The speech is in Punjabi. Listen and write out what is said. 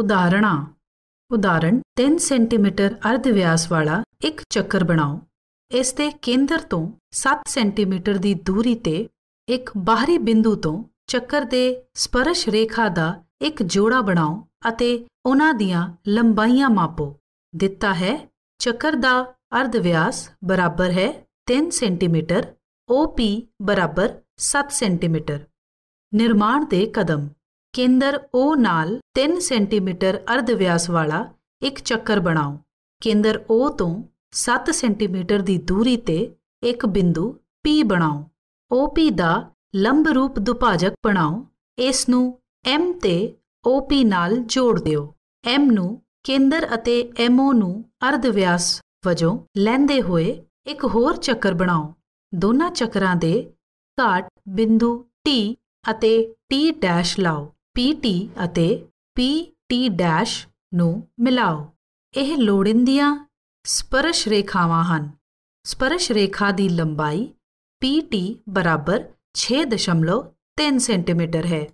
ਉਦਾਹਰਣਾ ਉਦਾਹਰਣ 3 ਸੈਂਟੀਮੀਟਰ ਅਰਧ ਵਿਆਸ ਵਾਲਾ ਇੱਕ ਚੱਕਰ ਬਣਾਓ ਇਸ ਦੇ ਕੇਂਦਰ ਤੋਂ 7 ਸੈਂਟੀਮੀਟਰ ਦੀ ਦੂਰੀ ਤੇ ਇੱਕ ਬਾਹਰੀ ਬਿੰਦੂ ਤੋਂ ਚੱਕਰ ਦੇ ਸਪਰਸ਼ ਰੇਖਾ ਦਾ ਇੱਕ ਜੋੜਾ ਬਣਾਓ ਅਤੇ ਉਹਨਾਂ ਦੀਆਂ ਲੰਬਾਈਆਂ ਮਾਪੋ ਦਿੱਤਾ ਹੈ ਚੱਕਰ ਦਾ ਅਰਧ ਵਿਆਸ ਬਰਾਬਰ ਹੈ 3 ਸੈਂਟੀਮੀਟਰ OP ਬਰਾਬਰ 7 ਸੈਂਟੀਮੀਟਰ ਨਿਰਮਾਣ ਦੇ ਕਦਮ ਕੇਂਦਰ O ਨਾਲ 3 ਸੈਂਟੀਮੀਟਰ ਅਰਧ ਵਿਆਸ ਵਾਲਾ ਇੱਕ ਚੱਕਰ ਬਣਾਓ ਕੇਂਦਰ O ਤੋਂ 7 ਸੈਂਟੀਮੀਟਰ ਦੀ ਦੂਰੀ ਤੇ ਇੱਕ ਬਿੰਦੂ P ਬਣਾਓ OP ਦਾ ਲੰਬ ਰੂਪ ਦੁਭਾਜਕ ਬਣਾਓ ਇਸ ਨੂੰ M ਤੇ OP ਨਾਲ ਜੋੜ ਦਿਓ M ਨੂੰ ਕੇਂਦਰ ਅਤੇ MO ਨੂੰ ਅਰਧ ਵਿਆਸ ਵਜੋਂ ਲੈਂਦੇ ਹੋਏ ਇੱਕ ਹੋਰ ਚੱਕਰ ਬਣਾਓ ਦੋਨਾਂ ਚੱਕਰਾਂ ਦੇ ਘਾਟ ਬਿੰਦੂ T ਅਤੇ T' ਲਾਓ PT ਅਤੇ PT' ਨੂੰ ਮਿਲਾਓ ਇਹ ਲੋੜਿੰਦੀਆਂ ਸਪਰਸ਼ ਰੇਖਾਵਾਂ ਹਨ ਸਪਰਸ਼ ਰੇਖਾ ਦੀ ਲੰਬਾਈ PT 6.3 ਸੈਂਟੀਮੀਟਰ ਹੈ